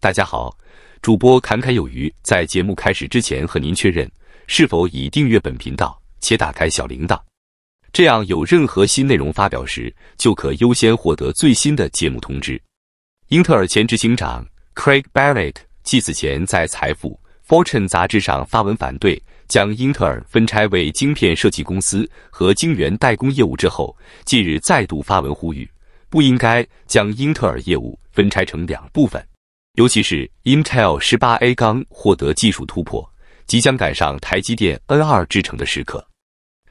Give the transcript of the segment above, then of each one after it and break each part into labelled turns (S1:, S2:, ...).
S1: 大家好，主播侃侃有余。在节目开始之前，和您确认是否已订阅本频道且打开小铃铛，这样有任何新内容发表时，就可优先获得最新的节目通知。英特尔前执行长 Craig Barrett 继此前在《财富》Fortune 杂志上发文反对将英特尔分拆为晶片设计公司和晶圆代工业务之后，近日再度发文呼吁，不应该将英特尔业务分拆成两部分。尤其是 Intel 十八 A 刚获得技术突破，即将赶上台积电 N 二制程的时刻。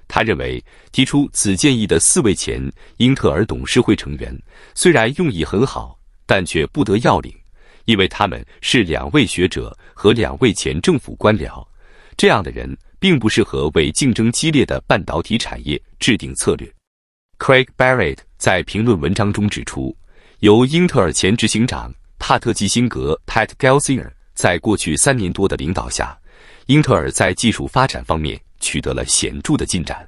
S1: 他认为提出此建议的四位前英特尔董事会成员虽然用意很好，但却不得要领，因为他们是两位学者和两位前政府官僚，这样的人并不适合为竞争激烈的半导体产业制定策略。Craig Barrett 在评论文章中指出，由英特尔前执行长。帕特·基辛格 （Pat Gelsinger） 在过去三年多的领导下，英特尔在技术发展方面取得了显著的进展。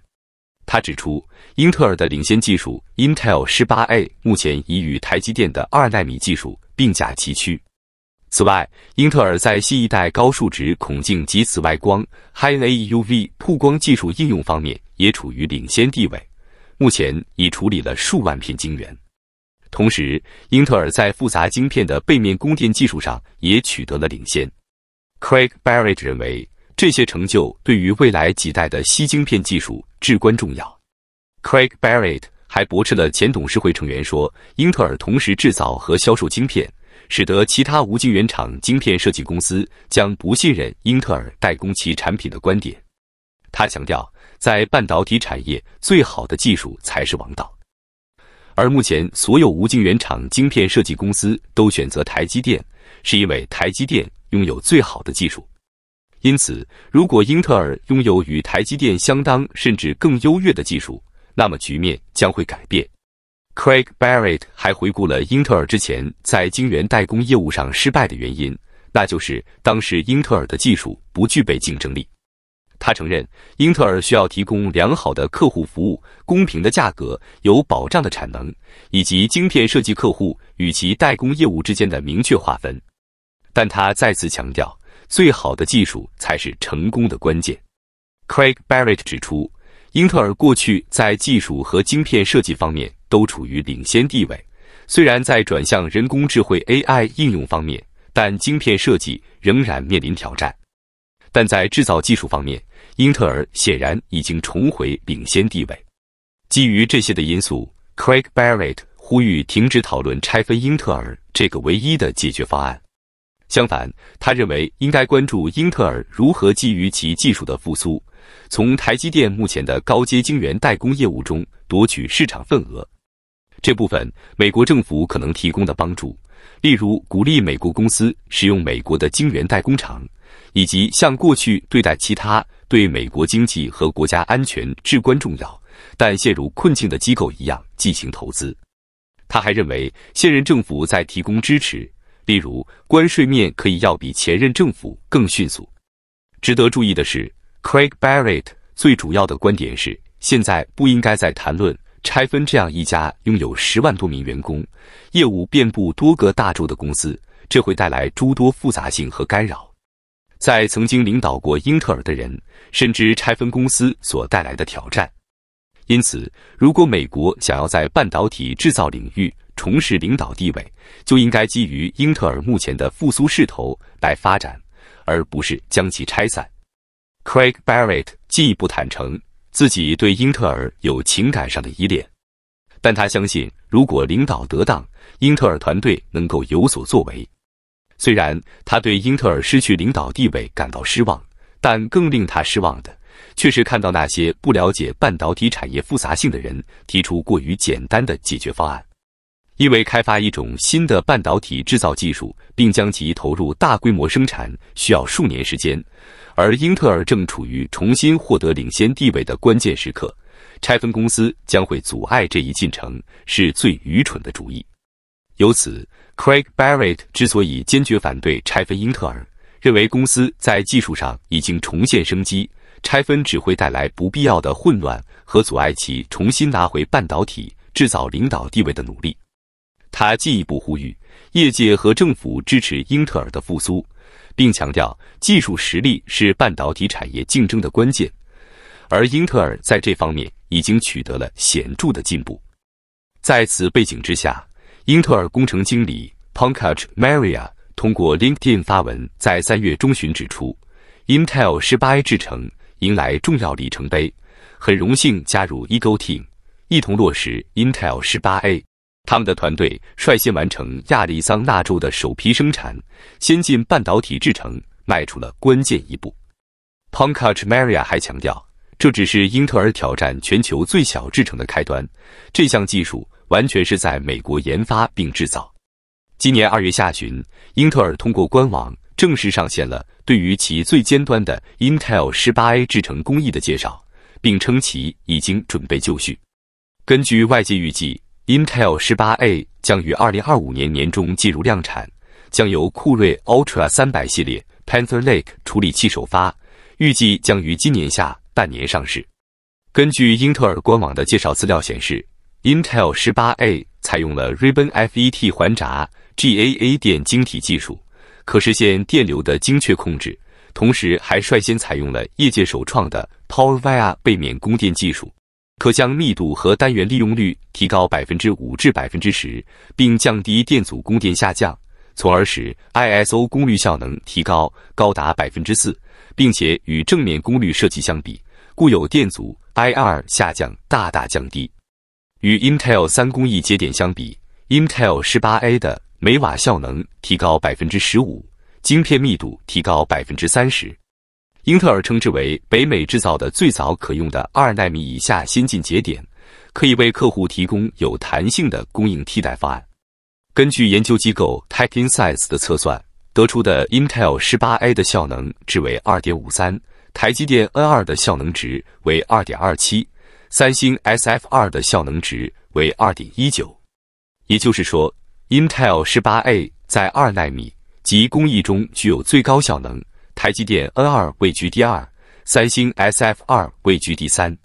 S1: 他指出，英特尔的领先技术 Intel 18A 目前已与台积电的二纳米技术并驾齐驱。此外，英特尔在新一代高数值孔径及紫外光 （High NA UV） 曝光技术应用方面也处于领先地位，目前已处理了数万片晶圆。同时，英特尔在复杂晶片的背面供电技术上也取得了领先。Craig Barrett 认为，这些成就对于未来几代的新晶片技术至关重要。Craig Barrett 还驳斥了前董事会成员说，英特尔同时制造和销售晶片，使得其他无晶圆厂晶片设计公司将不信任英特尔代工其产品的观点。他强调，在半导体产业，最好的技术才是王道。而目前，所有无晶圆厂晶片设计公司都选择台积电，是因为台积电拥有最好的技术。因此，如果英特尔拥有与台积电相当甚至更优越的技术，那么局面将会改变。Craig Barrett 还回顾了英特尔之前在晶圆代工业务上失败的原因，那就是当时英特尔的技术不具备竞争力。他承认，英特尔需要提供良好的客户服务、公平的价格、有保障的产能，以及晶片设计客户与其代工业务之间的明确划分。但他再次强调，最好的技术才是成功的关键。Craig Barrett 指出，英特尔过去在技术和晶片设计方面都处于领先地位，虽然在转向人工智慧 AI 应用方面，但晶片设计仍然面临挑战。但在制造技术方面，英特尔显然已经重回领先地位。基于这些的因素，Craig Barrett 呼吁停止讨论拆分英特尔这个唯一的解决方案。相反，他认为应该关注英特尔如何基于其技术的复苏，从台积电目前的高阶晶圆代工业务中夺取市场份额。这部分美国政府可能提供的帮助。例如，鼓励美国公司使用美国的晶圆代工厂，以及像过去对待其他对美国经济和国家安全至关重要但陷入困境的机构一样进行投资。他还认为，现任政府在提供支持，例如关税面可以要比前任政府更迅速。值得注意的是，Craig Barrett 最主要的观点是，现在不应该再谈论。拆分这样一家拥有十万多名员工、业务遍布多个大洲的公司，这会带来诸多复杂性和干扰。在曾经领导过英特尔的人深知拆分公司所带来的挑战。因此，如果美国想要在半导体制造领域重拾领导地位，就应该基于英特尔目前的复苏势头来发展，而不是将其拆散。Craig Barrett 进一步坦诚。自己对英特尔有情感上的依恋，但他相信，如果领导得当，英特尔团队能够有所作为。虽然他对英特尔失去领导地位感到失望，但更令他失望的，却是看到那些不了解半导体产业复杂性的人提出过于简单的解决方案。因为开发一种新的半导体制造技术并将其投入大规模生产需要数年时间，而英特尔正处于重新获得领先地位的关键时刻，拆分公司将会阻碍这一进程，是最愚蠢的主意。由此，Craig Barrett 之所以坚决反对拆分英特尔，认为公司在技术上已经重现生机，拆分只会带来不必要的混乱和阻碍其重新拿回半导体制造领导地位的努力。他进一步呼吁业界和政府支持英特尔的复苏，并强调技术实力是半导体产业竞争的关键，而英特尔在这方面已经取得了显著的进步。在此背景之下，英特尔工程经理 Pankaj Maria 通过 LinkedIn 发文，在三月中旬指出，Intel 18A 制程迎来重要里程碑，很荣幸加入 Eagle Team，一同落实 Intel 18A。他们的团队率先完成亚利桑那州的首批生产，先进半导体制成迈出了关键一步。p a n k a t Maria 还强调，这只是英特尔挑战全球最小制成的开端。这项技术完全是在美国研发并制造。今年二月下旬，英特尔通过官网正式上线了对于其最尖端的 Intel 18A 制成工艺的介绍，并称其已经准备就绪。根据外界预计。Intel 十八 A 将于二零二五年年中进入量产，将由酷睿 Ultra 三百系列 Panther Lake 处理器首发，预计将于今年下半年上市。根据英特尔官网的介绍资料显示，Intel 十八 A 采用了 Ribbon FET 环闸 GAA 电晶体技术，可实现电流的精确控制，同时还率先采用了业界首创的 Power v i a 背免供电技术。可将密度和单元利用率提高百分之五至百分之十，并降低电阻供电下降，从而使 ISO 功率效能提高高达百分之四，并且与正面功率设计相比，固有电阻 IR 下降大大降低。与 Intel 三工艺节点相比，Intel 18A 的每瓦效能提高百分之十五，晶片密度提高百分之三十。英特尔称之为北美制造的最早可用的二纳米以下先进节点，可以为客户提供有弹性的供应替代方案。根据研究机构 TechInsights 的测算得出的 Intel 18A 的效能值为2.53，台积电 N2 的效能值为2.27，三星 SF2 的效能值为2.19。也就是说，Intel 18A 在二纳米及工艺中具有最高效能。台积电 N 二位居第二，三星 SF 二位居第三。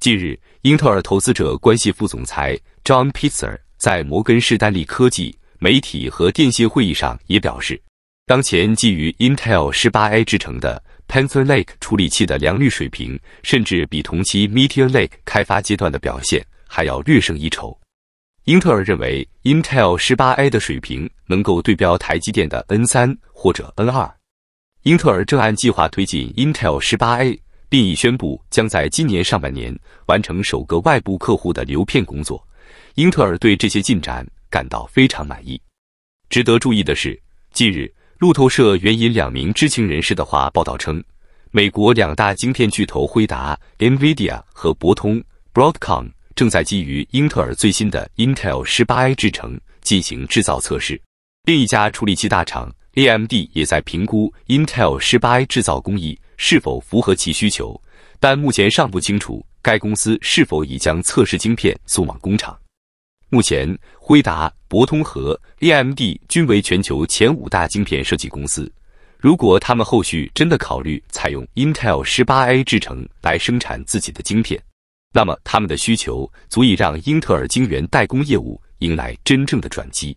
S1: 近日，英特尔投资者关系副总裁 John Pizer 在摩根士丹利科技、媒体和电信会议上也表示，当前基于 Intel 18A 制成的 p e n t h e r Lake 处理器的良率水平，甚至比同期 Meteor Lake 开发阶段的表现还要略胜一筹。英特尔认为，Intel 18A 的水平能够对标台积电的 N 三或者 N 二。英特尔正按计划推进 Intel 18A，并已宣布将在今年上半年完成首个外部客户的流片工作。英特尔对这些进展感到非常满意。值得注意的是，近日路透社援引两名知情人士的话报道称，美国两大晶片巨头辉达 （NVIDIA） 和博通 （Broadcom） 正在基于英特尔最新的 Intel 18A 制程进行制造测试。另一家处理器大厂。AMD 也在评估 Intel 十八 A 制造工艺是否符合其需求，但目前尚不清楚该公司是否已将测试晶片送往工厂。目前，辉达、博通和 AMD 均为全球前五大晶片设计公司。如果他们后续真的考虑采用 Intel 十八 A 制程来生产自己的晶片，那么他们的需求足以让英特尔晶圆代工业务迎来真正的转机。